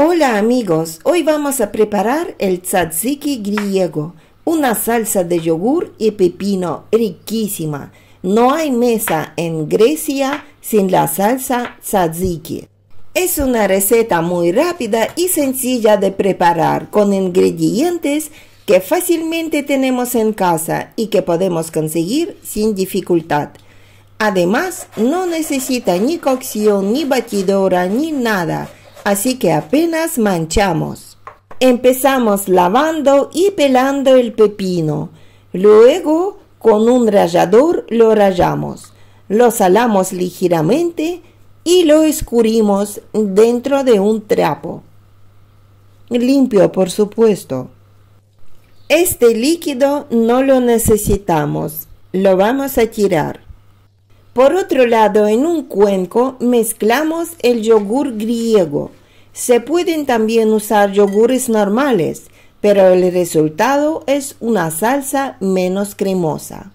Hola amigos, hoy vamos a preparar el tzatziki griego, una salsa de yogur y pepino riquísima. No hay mesa en Grecia sin la salsa tzatziki. Es una receta muy rápida y sencilla de preparar con ingredientes que fácilmente tenemos en casa y que podemos conseguir sin dificultad. Además, no necesita ni cocción, ni batidora, ni nada así que apenas manchamos. Empezamos lavando y pelando el pepino. Luego, con un rallador lo rallamos. Lo salamos ligeramente y lo escurrimos dentro de un trapo. Limpio, por supuesto. Este líquido no lo necesitamos, lo vamos a tirar. Por otro lado, en un cuenco mezclamos el yogur griego. Se pueden también usar yogures normales, pero el resultado es una salsa menos cremosa.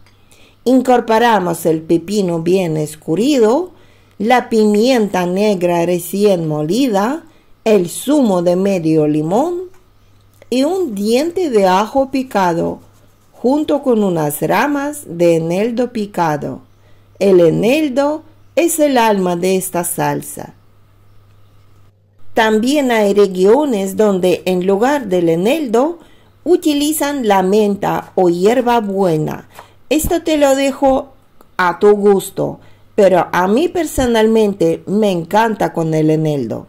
Incorporamos el pepino bien escurrido, la pimienta negra recién molida, el zumo de medio limón y un diente de ajo picado, junto con unas ramas de eneldo picado. El eneldo es el alma de esta salsa. También hay regiones donde en lugar del eneldo utilizan la menta o hierba buena. Esto te lo dejo a tu gusto, pero a mí personalmente me encanta con el eneldo.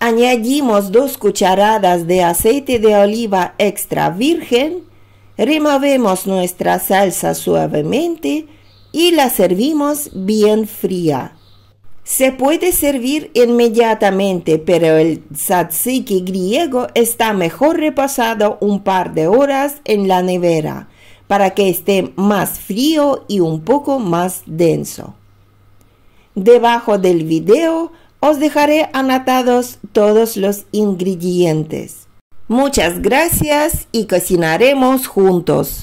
Añadimos dos cucharadas de aceite de oliva extra virgen, removemos nuestra salsa suavemente y la servimos bien fría. Se puede servir inmediatamente, pero el tzatziki griego está mejor reposado un par de horas en la nevera para que esté más frío y un poco más denso. Debajo del video os dejaré anotados todos los ingredientes. Muchas gracias y cocinaremos juntos.